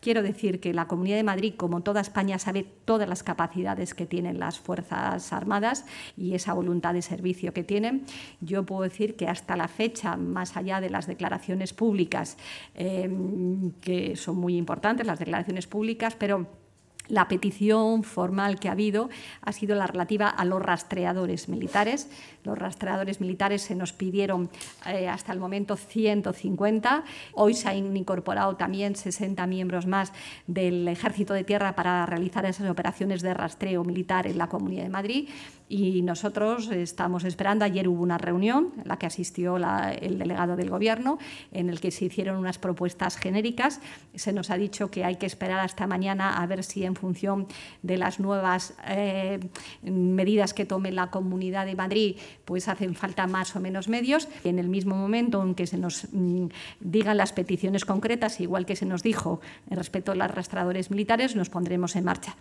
Quiero decir que la Comunidad de Madrid, como toda España, sabe todas las capacidades que tienen las Fuerzas Armadas y esa voluntad de servicio que tienen. Yo puedo decir que hasta la fecha, más allá de las declaraciones públicas, eh, que son muy importantes, las declaraciones públicas, pero la petición formal que ha habido ha sido la relativa a los rastreadores militares. Los rastreadores militares se nos pidieron eh, hasta el momento 150. Hoy se han incorporado también 60 miembros más del Ejército de Tierra para realizar esas operaciones de rastreo militar en la Comunidad de Madrid y nosotros estamos esperando, ayer hubo una reunión en la que asistió el delegado del Gobierno, en el que se hicieron unas propuestas genéricas. Se nos ha dicho que hay que esperar hasta mañana a ver si en función de las nuevas eh, medidas que tome la Comunidad de Madrid, pues hacen falta más o menos medios. En el mismo momento aunque se nos mm, digan las peticiones concretas, igual que se nos dijo respecto a los arrastradores militares, nos pondremos en marcha.